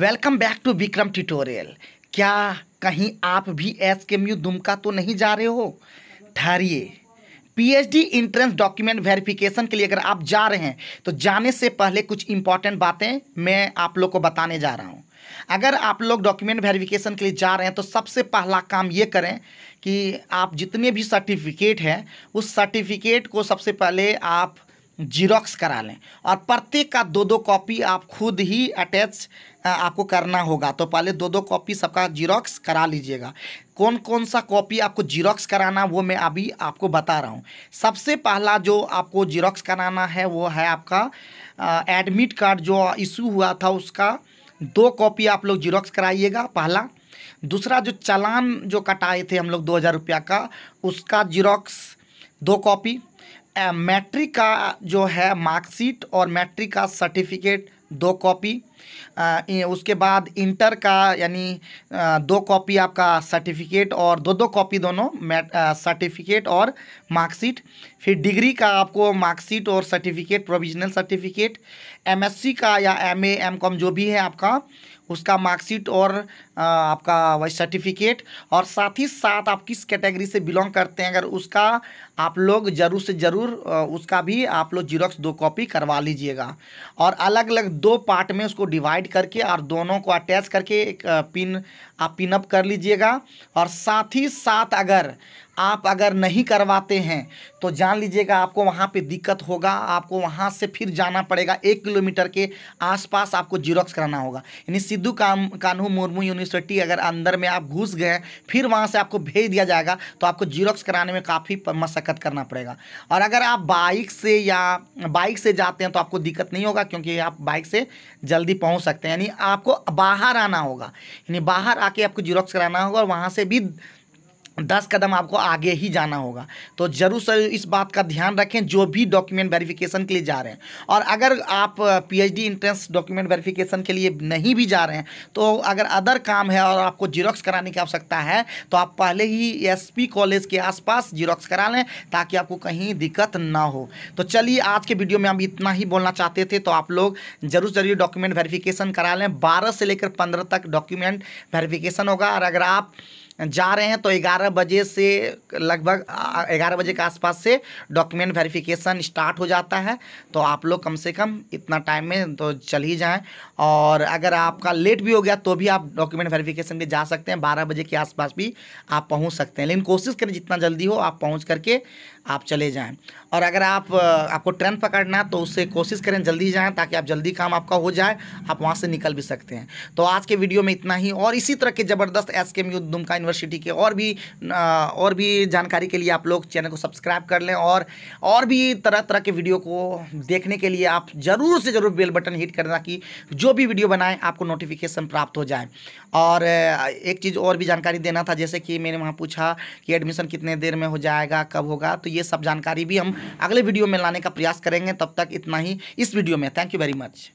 welcome back to Vikram tutorial क्या कहीं आप भी एस के यू दुमका तो नहीं जा रहे हो ठहरिए पीएचडी इंट्रेंस डॉक्यूमेंट वेरिफिकेशन के लिए अगर आप जा रहे हैं तो जाने से पहले कुछ इंपॉर्टेंट बातें मैं आप लोग को बताने जा रहा हूँ अगर आप लोग डॉक्यूमेंट वेरिफिकेशन के लिए जा रहे हैं तो सबसे पहला काम ये करें कि आप जितने भी सर्टिफिकेट हैं उस सर्टिफिकेट को सबसे पहले आप जीरोक्स करा लें और प्रत्येक का दो दो कॉपी आप खुद ही अटैच आपको करना होगा तो पहले दो दो कॉपी सबका जीरोक्स करा लीजिएगा कौन कौन सा कॉपी आपको जीरोक्स कराना वो मैं अभी आपको बता रहा हूँ सबसे पहला जो आपको जीरोक्स कराना है वो है आपका एडमिट कार्ड जो इशू हुआ था उसका दो कॉपी आप लोग जीरोक्स कराइएगा पहला दूसरा जो चालान जो कटाए थे हम लोग दो हज़ार रुपया का उसका जीरोक्स दो कॉपी मैट्रिक का जो है मार्कशीट और मैट्रिक का सर्टिफिकेट दो कॉपी उसके बाद इंटर का यानी दो कॉपी आपका सर्टिफिकेट और दो दो कॉपी दोनों सर्टिफिकेट और मार्कशीट फिर डिग्री का आपको मार्कशीट और सर्टिफिकेट प्रोविजनल सर्टिफिकेट एमएससी का या एम ए एम कॉम जो भी है आपका उसका मार्कशीट और आपका वही सर्टिफिकेट और साथ ही साथ आप किस कैटेगरी से बिलोंग करते हैं अगर उसका आप लोग ज़रूर से ज़रूर उसका भी आप लोग जीरोक्स दो कॉपी करवा लीजिएगा और अलग अलग दो पार्ट में उसको डिवाइड करके और दोनों को अटैच करके एक पिन आप पिनअप कर लीजिएगा और साथ ही साथ अगर आप अगर नहीं करवाते हैं तो जान लीजिएगा आपको वहाँ पे दिक्कत होगा आपको वहाँ से फिर जाना पड़ेगा एक किलोमीटर के आसपास आपको जीरोक्स कराना होगा यानी सिद्धू काम कान्हू मुर्मू यूनिवर्सिटी अगर अंदर में आप घुस गए फिर वहाँ से आपको भेज दिया जाएगा तो आपको जीरोक्स कराने में काफ़ी मशक्क़त करना पड़ेगा और अगर आप बाइक से या बाइक से जाते हैं तो आपको दिक्कत नहीं होगा क्योंकि आप बाइक से जल्दी पहुँच सकते हैं यानी आपको बाहर आना होगा यानी बाहर आके आपको जीरोक्स कराना होगा और वहाँ से भी दस कदम आपको आगे ही जाना होगा तो ज़रूर सर इस बात का ध्यान रखें जो भी डॉक्यूमेंट वेरिफिकेशन के लिए जा रहे हैं और अगर आप पीएचडी एंट्रेंस डॉक्यूमेंट वेरिफिकेशन के लिए नहीं भी जा रहे हैं तो अगर अदर काम है और आपको जीरोक्स कराने की आवश्यकता है तो आप पहले ही एसपी कॉलेज के आसपास जीरोक्स करा लें ताकि आपको कहीं दिक्कत ना हो तो चलिए आज के वीडियो में हम इतना ही बोलना चाहते थे तो आप लोग ज़रूर ज़रूर डॉक्यूमेंट वेरीफिकेशन करा लें बारह से लेकर पंद्रह तक डॉक्यूमेंट वेरीफिकेशन होगा और अगर आप जा रहे हैं तो 11 बजे से लगभग 11 बजे के आसपास से डॉक्यूमेंट वेरिफिकेशन स्टार्ट हो जाता है तो आप लोग कम से कम इतना टाइम में तो चल ही जाएँ और अगर आपका लेट भी हो गया तो भी आप डॉक्यूमेंट वेरिफिकेशन के जा सकते हैं बारह बजे के आसपास भी आप पहुँच सकते हैं लेकिन कोशिश करें जितना जल्दी हो आप पहुँच करके आप चले जाएँ और अगर आप आपको ट्रेन पकड़ना तो उससे कोशिश करें जल्दी जाएँ ताकि आप जल्दी काम आपका हो जाए आप वहाँ से निकल भी सकते हैं तो आज के वीडियो में इतना ही और इसी तरह के ज़बरदस्त एस के दुमका यूनिवर्सिटी के और भी और भी जानकारी के लिए आप लोग चैनल को सब्सक्राइब कर लें और और भी तरह तरह के वीडियो को देखने के लिए आप ज़रूर से ज़रूर बेल बटन हिट करना कि जो भी वीडियो बनाएं आपको नोटिफिकेशन प्राप्त हो जाए और एक चीज़ और भी जानकारी देना था जैसे कि मैंने वहाँ पूछा कि एडमिशन कितने देर में हो जाएगा कब होगा तो ये सब जानकारी भी हम अगले वीडियो में लाने का प्रयास करेंगे तब तक इतना ही इस वीडियो में थैंक यू वेरी मच